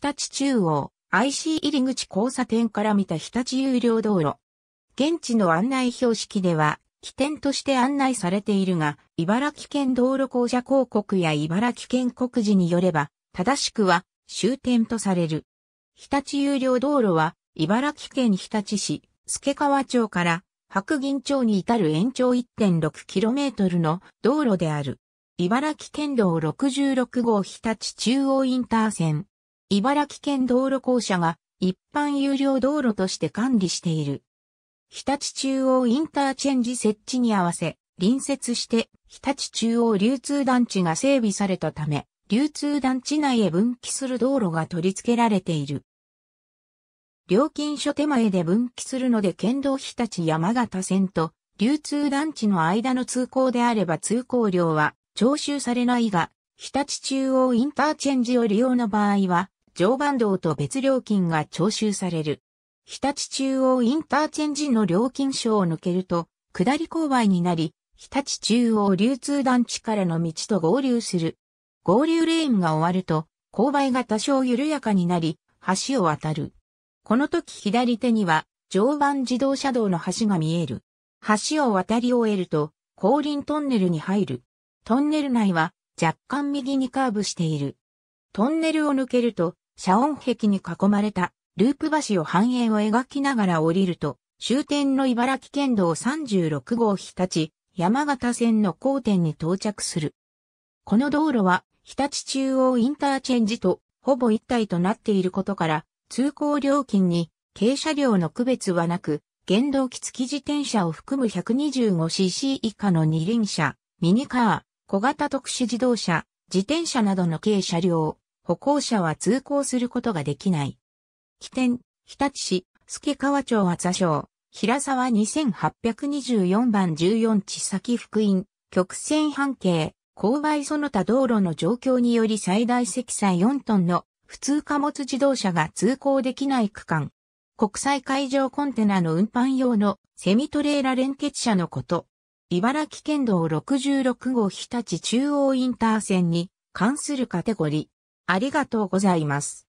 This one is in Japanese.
日立中央、IC 入口交差点から見た日立有料道路。現地の案内標識では、起点として案内されているが、茨城県道路公社広告や茨城県告示によれば、正しくは終点とされる。日立有料道路は、茨城県日立市、助川町から白銀町に至る延長 1.6km の道路である。茨城県道66号日立中央インター線、茨城県道路公社が一般有料道路として管理している。日立中央インターチェンジ設置に合わせ、隣接して日立中央流通団地が整備されたため、流通団地内へ分岐する道路が取り付けられている。料金所手前で分岐するので県道日立山形線と流通団地の間の通行であれば通行料は徴収されないが、日立中央インターチェンジを利用の場合は、常磐道と別料金が徴収される。日立中央インターチェンジの料金所を抜けると、下り勾配になり、日立中央流通団地からの道と合流する。合流レーンが終わると、勾配が多少緩やかになり、橋を渡る。この時左手には、常磐自動車道の橋が見える。橋を渡り終えると、後輪トンネルに入る。トンネル内は、若干右にカーブしている。トンネルを抜けると、遮音壁に囲まれたループ橋を半円を描きながら降りると、終点の茨城県道36号日立、山形線の交点に到着する。この道路は、日立中央インターチェンジとほぼ一体となっていることから、通行料金に軽車両の区別はなく、原動機付き自転車を含む 125cc 以下の二輪車、ミニカー、小型特殊自動車、自転車などの軽車両、歩行者は通行することができない。起点、日立市、助川町厚沢平沢2824番14地先福音、曲線半径、勾配その他道路の状況により最大積載4トンの普通貨物自動車が通行できない区間。国際海上コンテナの運搬用のセミトレーラ連結車のこと。茨城県道66号日立中央インター線に関するカテゴリー。ありがとうございます。